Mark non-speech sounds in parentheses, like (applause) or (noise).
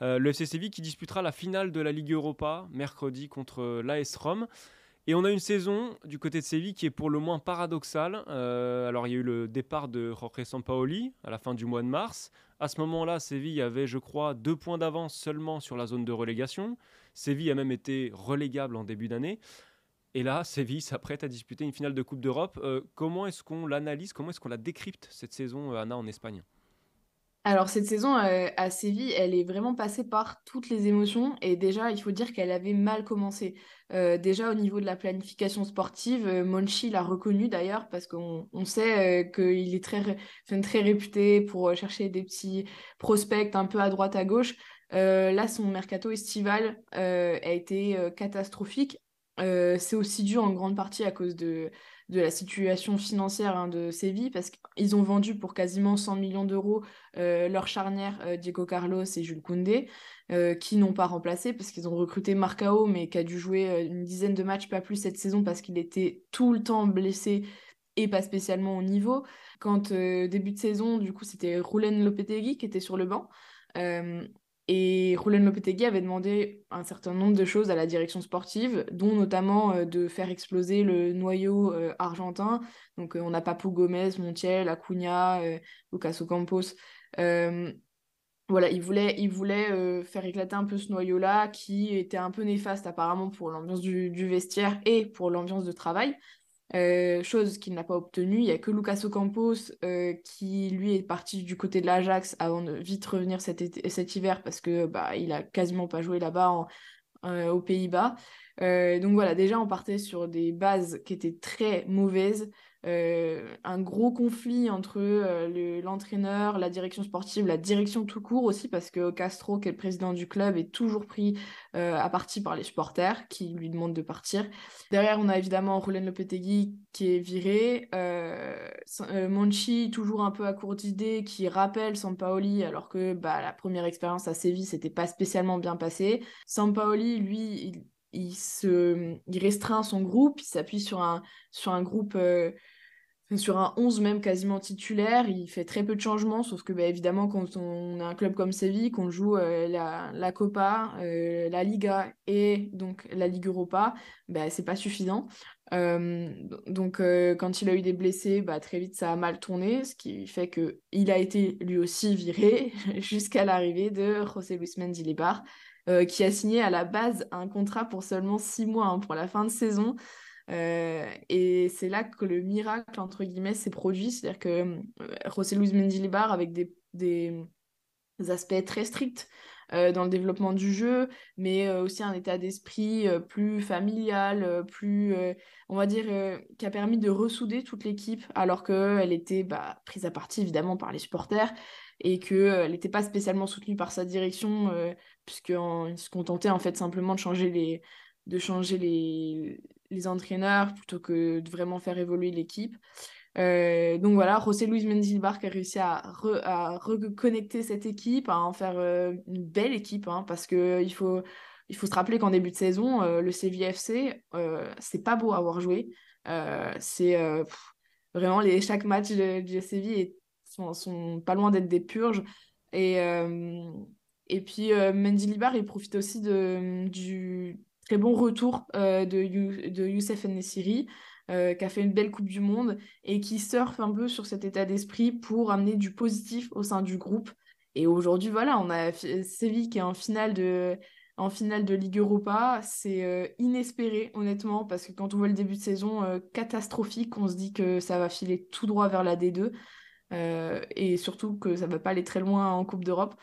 Euh, le FC Séville qui disputera la finale de la Ligue Europa mercredi contre euh, l'AS Rome. Et on a une saison du côté de Séville qui est pour le moins paradoxale. Euh, alors il y a eu le départ de Jorge Sampaoli à la fin du mois de mars. À ce moment-là, Séville avait, je crois, deux points d'avance seulement sur la zone de relégation. Séville a même été relégable en début d'année. Et là, Séville s'apprête à disputer une finale de Coupe d'Europe. comment est-ce qu'on l'analyse Comment est-ce qu'on la décrypte cette saison, Anna, en Espagne alors cette saison euh, à Séville, elle est vraiment passée par toutes les émotions et déjà il faut dire qu'elle avait mal commencé. Euh, déjà au niveau de la planification sportive, euh, Monchi l'a reconnu d'ailleurs parce qu'on sait qu'il est très, très réputé pour chercher des petits prospects un peu à droite à gauche. là son mercato estival a été catastrophique euh, c'est aussi dur en grande partie à cause de, de la situation financière hein, de Séville, parce qu'ils ont vendu pour quasiment 100 millions d'euros euh, leur charnière euh, Diego Carlos et Jules Koundé, qui n'ont pas remplacé, parce qu'ils ont recruté Marcao, mais qui a dû jouer une dizaine de matchs, pas plus cette saison, parce qu'il était tout le temps blessé et pas spécialement au niveau. Quand début de saison, du coup, c'était Roulen Lopetegui qui était sur le banc. Et Julen Lopetegui avait demandé un certain nombre de choses à la direction sportive, dont notamment euh, de faire exploser le noyau euh, argentin. Donc euh, on a Papou Gomez, Montiel, Acuna, Lucas Campos. voilà, il voulait, il voulait faire éclater un peu ce noyau-là qui était un peu néfaste apparemment pour l'ambiance du, vestiaire et pour l'ambiance de travail. Euh, chose qu'il n'a pas obtenue. Il n'y a que Lucas Ocampos euh, qui, lui, est parti du côté de l'Ajax avant de vite revenir cet, cet hiver parce que bah, il a quasiment pas joué là-bas en, euh, aux Pays-Bas. Euh, donc voilà, déjà, on partait sur des bases qui étaient très mauvaises. Euh, un gros conflit entre l'entraîneur, la direction sportive, la direction tout court aussi, parce que Castro, qui est le président du club, est toujours pris à partie par les supporters qui lui demandent de partir. Derrière, on a évidemment Roland Lopetegui qui est viré. Euh, Monchi, toujours un peu à court d'idées, qui rappelle Sampaoli, alors que bah, la première expérience à Séville, c'était pas spécialement bien passé. Sampaoli, lui, il, se, restreint son groupe, il s'appuie sur un, sur un groupe. Euh, sur un 11 même quasiment titulaire, il fait très peu de changements, sauf que bah, évidemment quand on a un club comme Séville, qu'on joue euh, la, la, Copa, la Liga et donc la Ligue Europa, bah, c'est pas suffisant donc quand il a eu des blessés, bah, très vite ça a mal tourné, ce qui fait que il a été lui aussi viré (laughs) jusqu'à l'arrivée de José Luis Mendilibar, qui a signé à la base un contrat pour seulement six mois hein, pour la fin de saison. et c'est là que le miracle entre guillemets s'est produit, c'est-à-dire que José Luis Mendilibar avec des, des aspects très stricts euh, dans le développement du jeu, mais euh, aussi un état d'esprit euh, plus familial, plus, on va dire, qui a permis de ressouder toute l'équipe, alors qu'elle était bah, prise à partie évidemment par les supporters et qu'elle n'était pas spécialement soutenue par sa direction, puisqu'il se contentait en fait simplement de changer les de changer les, les entraîneurs plutôt que de vraiment faire évoluer l'équipe. Euh, donc voilà, José Luis Mendilbar qui a réussi à, reconnecter cette équipe, à en faire euh, une belle équipe, hein, parce qu'il faut, il faut se rappeler qu'en début de saison, euh, le le CVFC, c'est pas beau à avoir joué. c'est vraiment chaque match de, de Séville sont, sont, pas loin d'être des purges. Et, et puis Mendilibar, il profite aussi du très bon retour de, de Youssef Nessiri. Euh, qui a fait une belle Coupe du Monde et qui surfe un peu sur cet état d'esprit pour amener du positif au sein du groupe. Et aujourd'hui, voilà, on a Séville qui est en finale de, en finale de Ligue Europa. C'est euh, inespéré, honnêtement, parce que quand on voit le début de saison euh, catastrophique, on se dit que ça va filer tout droit vers la D2 et surtout que ça ne va pas aller très loin en Coupe d'Europe.